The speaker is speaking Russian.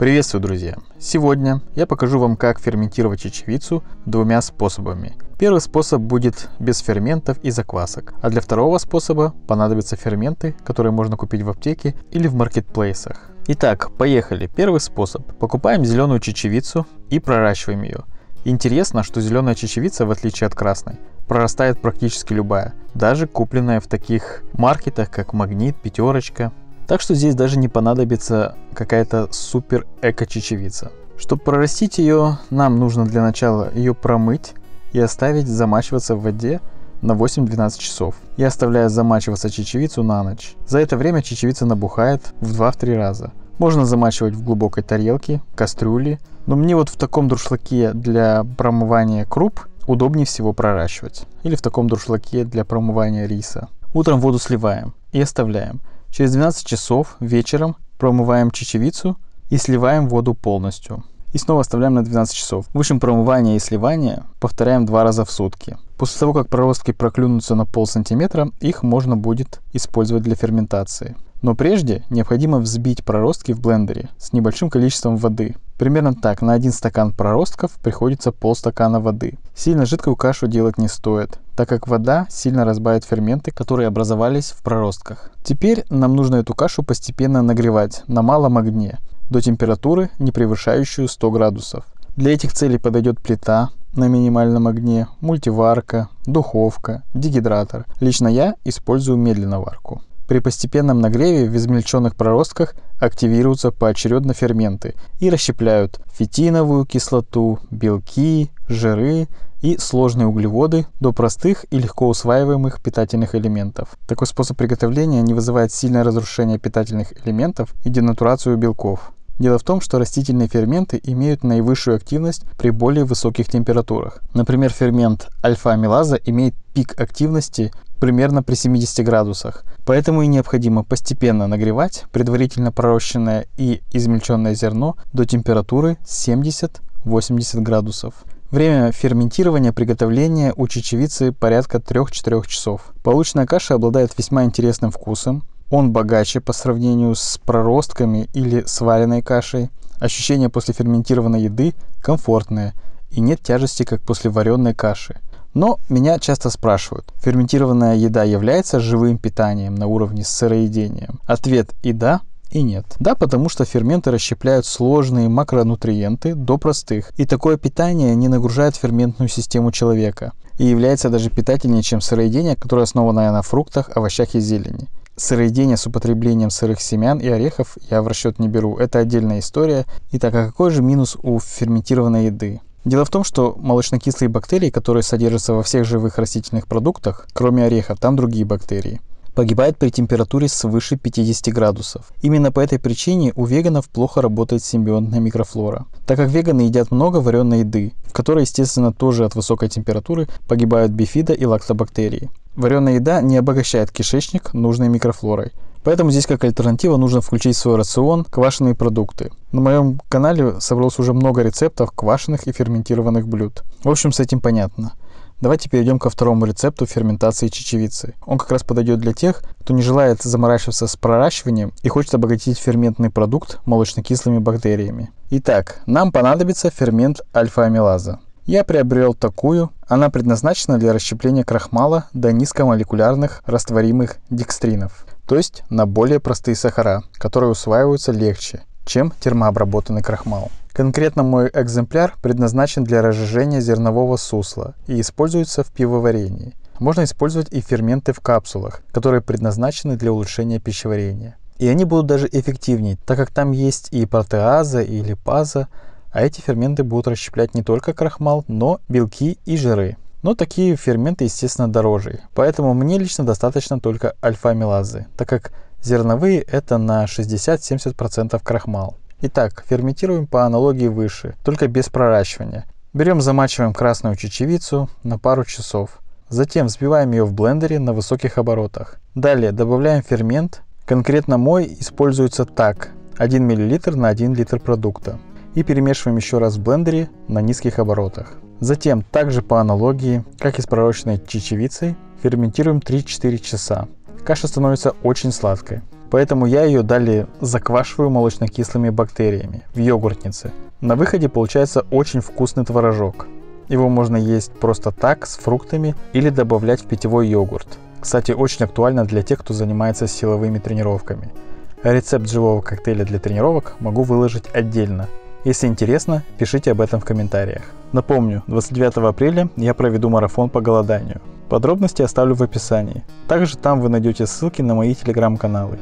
Приветствую, друзья! Сегодня я покажу вам, как ферментировать чечевицу двумя способами. Первый способ будет без ферментов и заквасок, а для второго способа понадобятся ферменты, которые можно купить в аптеке или в маркетплейсах. Итак, поехали. Первый способ. Покупаем зеленую чечевицу и проращиваем ее. Интересно, что зеленая чечевица, в отличие от красной, прорастает практически любая, даже купленная в таких маркетах, как Магнит, Пятерочка так что здесь даже не понадобится какая-то супер эко-чечевица. Чтобы прорастить ее, нам нужно для начала ее промыть и оставить замачиваться в воде на 8-12 часов. Я оставляю замачиваться чечевицу на ночь. За это время чечевица набухает в 2-3 раза. Можно замачивать в глубокой тарелке, кастрюле, но мне вот в таком дуршлаке для промывания круп удобнее всего проращивать. Или в таком дуршлаке для промывания риса. Утром воду сливаем и оставляем. Через 12 часов вечером промываем чечевицу и сливаем воду полностью. И снова оставляем на 12 часов. В общем, промывание и сливание повторяем два раза в сутки. После того, как проростки проклюнутся на пол сантиметра, их можно будет использовать для ферментации. Но прежде необходимо взбить проростки в блендере с небольшим количеством воды. Примерно так, на один стакан проростков приходится полстакана воды. Сильно жидкую кашу делать не стоит так как вода сильно разбавит ферменты, которые образовались в проростках. Теперь нам нужно эту кашу постепенно нагревать на малом огне до температуры, не превышающую 100 градусов. Для этих целей подойдет плита на минимальном огне, мультиварка, духовка, дегидратор. Лично я использую медленноварку. При постепенном нагреве в измельченных проростках активируются поочередно ферменты и расщепляют фитиновую кислоту, белки, жиры и сложные углеводы до простых и легко усваиваемых питательных элементов. Такой способ приготовления не вызывает сильное разрушение питательных элементов и денатурацию белков. Дело в том, что растительные ферменты имеют наивысшую активность при более высоких температурах. Например, фермент альфа-амилаза имеет пик активности примерно при 70 градусах. Поэтому и необходимо постепенно нагревать предварительно пророщенное и измельченное зерно до температуры 70-80 градусов. Время ферментирования приготовления у чечевицы порядка 3-4 часов. Полученная каша обладает весьма интересным вкусом. Он богаче по сравнению с проростками или сваренной кашей. Ощущения после ферментированной еды комфортные и нет тяжести, как после вареной каши. Но меня часто спрашивают, ферментированная еда является живым питанием на уровне с сыроедением? Ответ и да, и нет. Да, потому что ферменты расщепляют сложные макронутриенты до простых, и такое питание не нагружает ферментную систему человека и является даже питательнее, чем сыроедение, которое основано на фруктах, овощах и зелени. Сыроедение с употреблением сырых семян и орехов я в расчет не беру, это отдельная история. Итак, а какой же минус у ферментированной еды? Дело в том, что молочнокислые бактерии, которые содержатся во всех живых растительных продуктах, кроме орехов, там другие бактерии, погибает при температуре свыше 50 градусов. Именно по этой причине у веганов плохо работает симбионтная микрофлора, так как веганы едят много вареной еды, в которой, естественно, тоже от высокой температуры погибают бифида и лактобактерии. Вареная еда не обогащает кишечник нужной микрофлорой, Поэтому здесь как альтернатива нужно включить в свой рацион квашеные продукты. На моем канале собралось уже много рецептов квашеных и ферментированных блюд. В общем, с этим понятно. Давайте перейдем ко второму рецепту ферментации чечевицы. Он как раз подойдет для тех, кто не желает заморачиваться с проращиванием и хочет обогатить ферментный продукт молочнокислыми бактериями. Итак, нам понадобится фермент альфа-амилаза. Я приобрел такую. Она предназначена для расщепления крахмала до низкомолекулярных растворимых декстринов, то есть на более простые сахара, которые усваиваются легче, чем термообработанный крахмал. Конкретно мой экземпляр предназначен для разжижения зернового сусла и используется в пивоварении. Можно использовать и ферменты в капсулах, которые предназначены для улучшения пищеварения. И они будут даже эффективнее, так как там есть и протеаза, и липаза, а эти ферменты будут расщеплять не только крахмал, но белки и жиры. Но такие ферменты, естественно, дороже, поэтому мне лично достаточно только альфа-амилазы, так как зерновые это на 60-70% крахмал. Итак, ферментируем по аналогии выше, только без проращивания. Берем, замачиваем красную чечевицу на пару часов. Затем взбиваем ее в блендере на высоких оборотах. Далее добавляем фермент. Конкретно мой используется так. 1 мл на 1 литр продукта и перемешиваем еще раз в блендере на низких оборотах. Затем, также по аналогии, как и с пророчной чечевицей, ферментируем 3-4 часа. Каша становится очень сладкой, поэтому я ее далее заквашиваю молочно-кислыми бактериями в йогуртнице. На выходе получается очень вкусный творожок. Его можно есть просто так, с фруктами или добавлять в питьевой йогурт. Кстати, очень актуально для тех, кто занимается силовыми тренировками. Рецепт живого коктейля для тренировок могу выложить отдельно – если интересно, пишите об этом в комментариях. Напомню, 29 апреля я проведу марафон по голоданию. Подробности оставлю в описании. Также там вы найдете ссылки на мои телеграм-каналы.